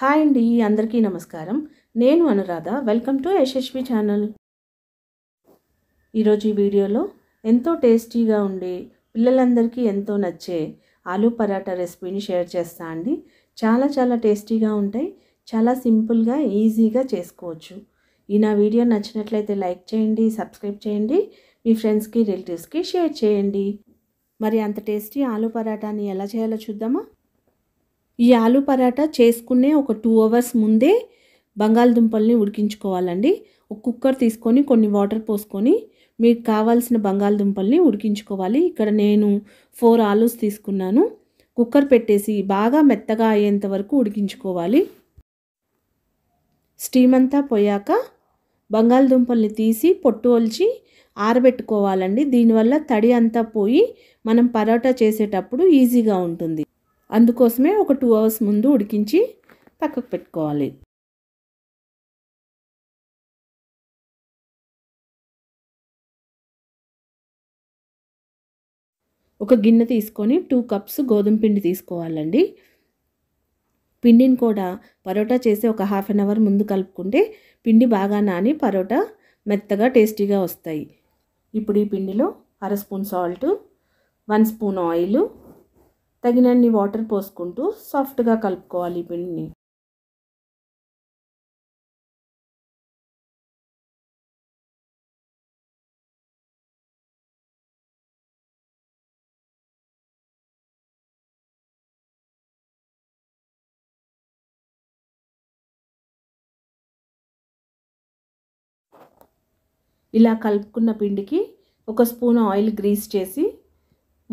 hi అండి అందరికీ నమస్కారం నేను Anuradha welcome to Yashaswi channel ఈరోజు ఈ వీడియోలో ఎంతో టేస్టీగా ఉండే పిల్లలందరికీ ఎంతో నచ్చే ఆలూ పరాటా రెసిపీని షేర్ చేస్తా అండి చాలా చాలా టేస్టీగా ఉంటాయి చాలా సింపుల్గా ఈజీగా చేసుకోవచ్చు ఈ నా వీడియో నచ్చినట్లయితే లైక్ చేయండి సబ్స్క్రైబ్ చేయండి మీ ఫ్రెండ్స్కి రిలేటివ్స్కి షేర్ చేయండి మరి అంత టేస్టీ ఆలూ పరాటాని ఎలా చేయాలో చూద్దామా ఈ ఆలు పరాటా చేసుకునే ఒక టూ అవర్స్ ముందే బంగాళదుంపల్ని ఉడికించుకోవాలండి ఒక కుక్కర్ తీసుకొని కొన్ని వాటర్ పోసుకొని మీకు కావాల్సిన బంగాళదుంపల్ని ఉడికించుకోవాలి ఇక్కడ నేను ఫోర్ ఆలూస్ తీసుకున్నాను కుక్కర్ పెట్టేసి బాగా మెత్తగా అయ్యేంత వరకు ఉడికించుకోవాలి స్టీమ్ అంతా పోయాక బంగాళదుంపల్ని తీసి పొట్టు ఒలిచి ఆరబెట్టుకోవాలండి దీనివల్ల తడి అంతా పోయి మనం పరోటా చేసేటప్పుడు ఈజీగా ఉంటుంది అందుకోసమే ఒక టూ అవర్స్ ముందు ఉడికించి పక్కకు పెట్టుకోవాలి ఒక గిన్నె తీసుకొని టూ కప్స్ గోధుమ పిండి తీసుకోవాలండి పిండిని కూడా పరోటా చేసే ఒక హాఫ్ అన్ అవర్ ముందు కలుపుకుంటే పిండి బాగా నాని పరోటా మెత్తగా టేస్టీగా వస్తాయి ఇప్పుడు ఈ పిండిలో అర spoon salt one spoon oil తగినన్ని వాటర్ పోసుకుంటూ సాఫ్ట్గా కలుపుకోవాలి పిండిని ఇలా కలుపుకున్న పిండికి ఒక స్పూన్ ఆయిల్ గ్రీస్ చేసి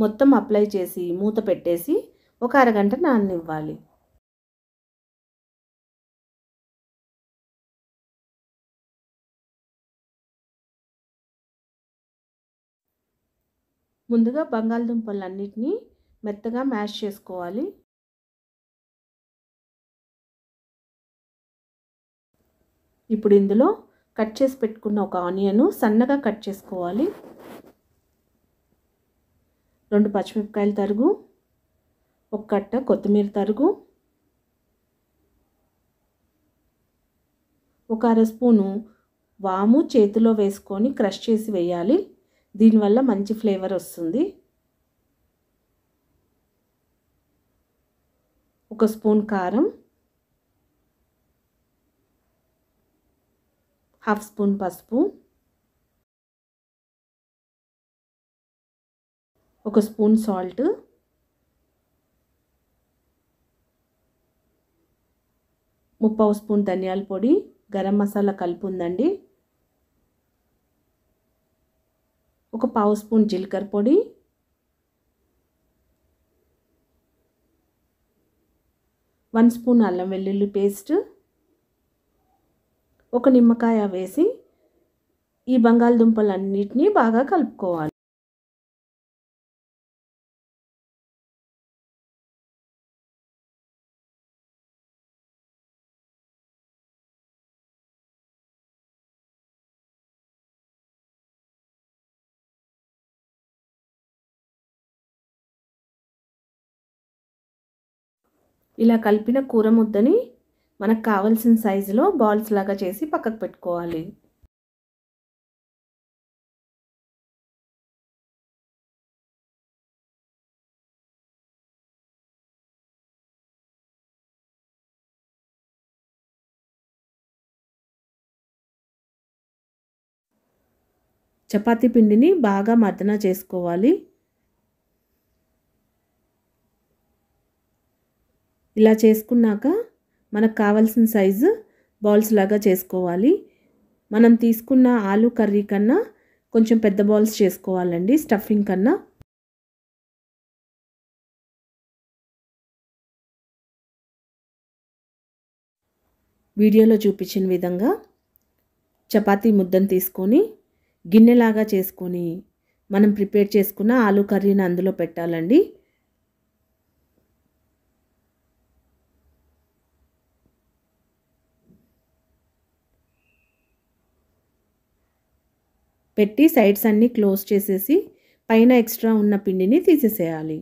మొత్తం అప్లై చేసి మూత పెట్టేసి ఒక అరగంట నాన్నివ్వాలి ముందుగా బంగాళదుంపలన్నిటినీ మెత్తగా మ్యాష్ చేసుకోవాలి ఇప్పుడు ఇందులో కట్ చేసి పెట్టుకున్న ఒక ఆనియను సన్నగా కట్ చేసుకోవాలి రెండు పచ్చిమిరపకాయలు తరుగు ఒక కట్ట కొత్తిమీర తరుగు ఒక అర స్పూను వాము చేతిలో వేసుకొని క్రష్ చేసి వేయాలి దీనివల్ల మంచి ఫ్లేవర్ వస్తుంది ఒక స్పూన్ కారం హాఫ్ స్పూన్ పసుపు ఒక స్పూన్ సాల్ట్ ముప్పావు స్పూన్ ధనియాల పొడి గరం మసాలా కలుపు ఉందండి ఒక పావు స్పూన్ జీలకర్ర పొడి వన్ స్పూన్ అల్లం వెల్లుల్లి పేస్ట్ ఒక నిమ్మకాయ వేసి ఈ బంగాళదుంపలన్నిటినీ బాగా కలుపుకోవాలి ఇలా కలిపిన కూర ముద్దని మనకు కావలసిన సైజులో బాల్స్ లాగా చేసి పక్కకు పెట్టుకోవాలి చపాతీ పిండిని బాగా మర్దన చేసుకోవాలి ఇలా చేసుకున్నాక మనకు కావాల్సిన సైజు బాల్స్ లాగా చేసుకోవాలి మనం తీసుకున్న ఆలు కర్రీ కన్నా కొంచెం పెద్ద బాల్స్ చేసుకోవాలండి స్టఫింగ్ కన్నా వీడియోలో చూపించిన విధంగా చపాతీ ముద్దను తీసుకొని గిన్నెలాగా చేసుకొని మనం ప్రిపేర్ చేసుకున్న ఆలు కర్రీని అందులో పెట్టాలండి పెట్టి సైడ్స్ అన్నీ క్లోజ్ చేసేసి పైన ఎక్స్ట్రా ఉన్న పిండిని తీసేసేయాలి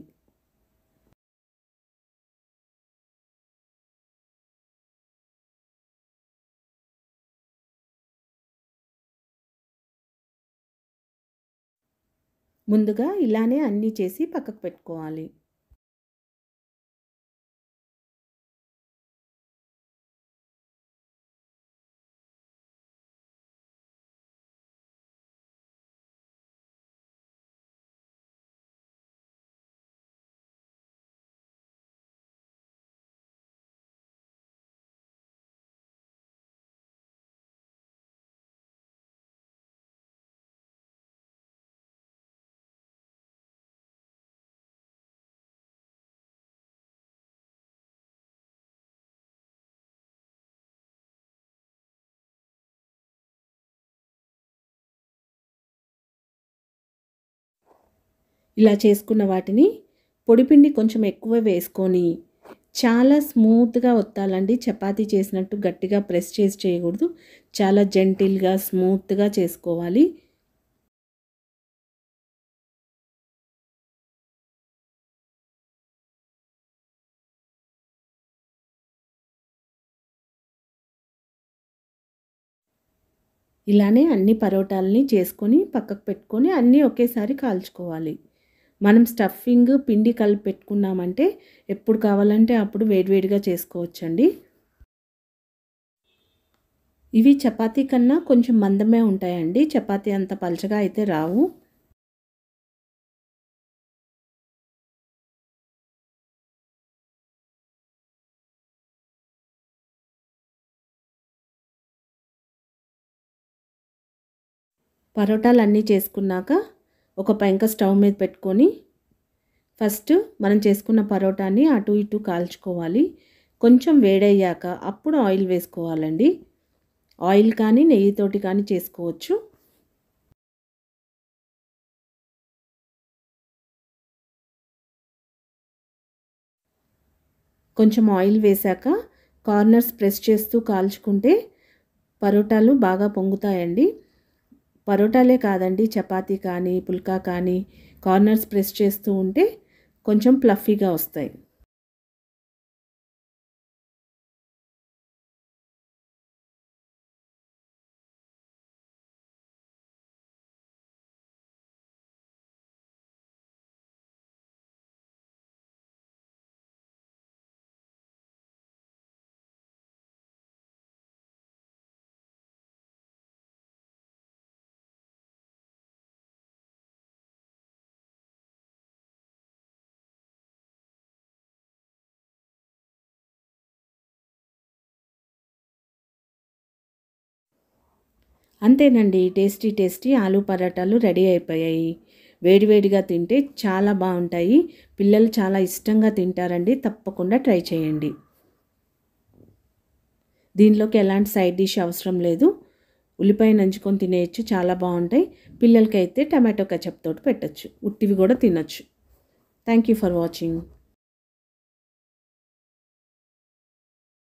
ముందుగా ఇలానే అన్నీ చేసి పక్కకు పెట్టుకోవాలి ఇలా చేసుకున్న వాటిని పొడిపిండి కొంచెం ఎక్కువ వేసుకొని చాలా స్మూత్గా ఒత్తాలండి చపాతీ చేసినట్టు గట్టిగా ప్రెస్ చేసి చేయకూడదు చాలా జెంటిల్గా స్మూత్గా చేసుకోవాలి ఇలానే అన్ని పరోటాలని చేసుకొని పక్కకు పెట్టుకొని అన్నీ ఒకేసారి కాల్చుకోవాలి మనం స్టఫింగ్ పిండి కలిపి పెట్టుకున్నామంటే ఎప్పుడు కావాలంటే అప్పుడు వేడివేడిగా చేసుకోవచ్చండి ఇవి చపాతీ కన్నా కొంచెం మందమే ఉంటాయండి చపాతీ అంత పలచగా అయితే రావు పరోటాలు అన్నీ చేసుకున్నాక ఒక పెంక స్టవ్ మీద పెట్టుకొని ఫస్ట్ మనం చేసుకున్న పరోటాని అటు ఇటు కాల్చుకోవాలి కొంచెం వేడయ్యాక అప్పుడు ఆయిల్ వేసుకోవాలండి ఆయిల్ కానీ నెయ్యితోటి కానీ చేసుకోవచ్చు కొంచెం ఆయిల్ వేశాక కార్నర్స్ ప్రెస్ చేస్తూ కాల్చుకుంటే పరోటాలు బాగా పొంగుతాయండి పరోటాలే కాదండి చపాతీ కానీ పుల్కా కానీ కార్నర్స్ ప్రెస్ చేస్తూ ఉంటే కొంచెం ప్లఫీగా వస్తాయి అంతేనండి టేస్టీ టేస్టీ ఆలూ పరాటాలు రెడీ అయిపోయాయి వేడివేడిగా తింటే చాలా బాగుంటాయి పిల్లలు చాలా ఇష్టంగా తింటారండి తప్పకుండా ట్రై చేయండి దీనిలోకి ఎలాంటి సైడ్ డిష్ అవసరం లేదు ఉల్లిపాయ నంచుకొని తినేయచ్చు చాలా బాగుంటాయి పిల్లలకైతే టమాటో కచప్ తోటి పెట్టచ్చు ఉట్టివి కూడా తినచ్చు థ్యాంక్ యూ ఫర్ వాచింగ్